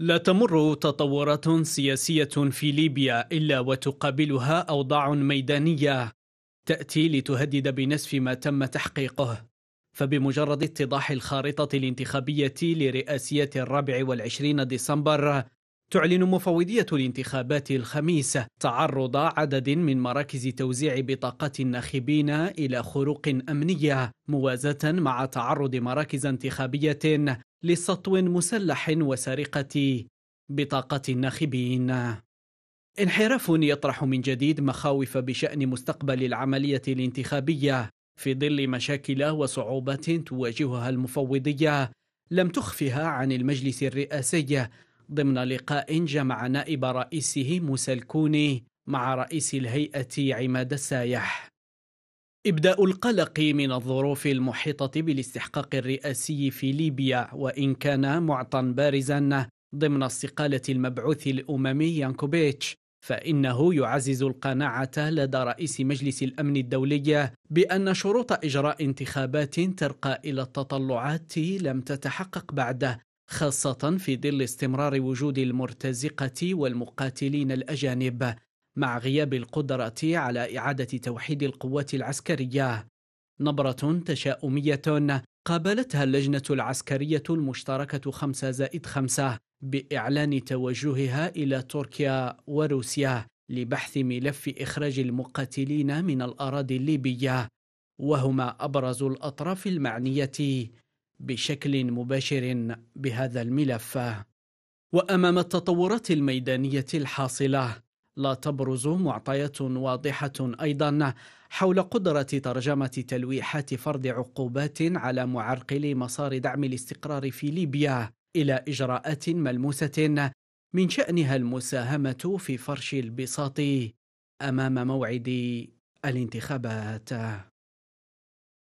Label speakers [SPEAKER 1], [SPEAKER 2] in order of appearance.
[SPEAKER 1] لا تمر تطورات سياسية في ليبيا إلا وتقابلها أوضاع ميدانية تأتي لتهدد بنسف ما تم تحقيقه فبمجرد اتضاح الخارطة الانتخابية لرئاسية الرابع والعشرين ديسمبر تعلن مفوضية الانتخابات الخميس تعرض عدد من مراكز توزيع بطاقات الناخبين إلى خروق أمنية موازاة مع تعرض مراكز انتخابية لسطو مسلح وسرقة بطاقة الناخبين. انحراف يطرح من جديد مخاوف بشأن مستقبل العملية الانتخابية في ظل مشاكل وصعوبات تواجهها المفوضية لم تخفها عن المجلس الرئاسي ضمن لقاء جمع نائب رئيسه موسى الكوني مع رئيس الهيئة عماد السايح إبداء القلق من الظروف المحيطة بالاستحقاق الرئاسي في ليبيا وإن كان معطى بارزا ضمن استقالة المبعوث الأممي يانكوبيتش فإنه يعزز القناعة لدى رئيس مجلس الأمن الدولي بأن شروط إجراء انتخابات ترقى إلى التطلعات لم تتحقق بعد خاصة في ظل استمرار وجود المرتزقة والمقاتلين الأجانب مع غياب القدرة على إعادة توحيد القوات العسكرية نبرة تشاؤمية قابلتها اللجنة العسكرية المشتركة 5 زائد 5 بإعلان توجهها إلى تركيا وروسيا لبحث ملف إخراج المقاتلين من الأراضي الليبية وهما أبرز الأطراف المعنية بشكل مباشر بهذا الملف وأمام التطورات الميدانية الحاصلة لا تبرز معطيات واضحة أيضا حول قدرة ترجمة تلويحات فرض عقوبات على معرقلي مسار دعم الاستقرار في ليبيا إلى إجراءات ملموسة من شأنها المساهمة في فرش البساط أمام موعد الانتخابات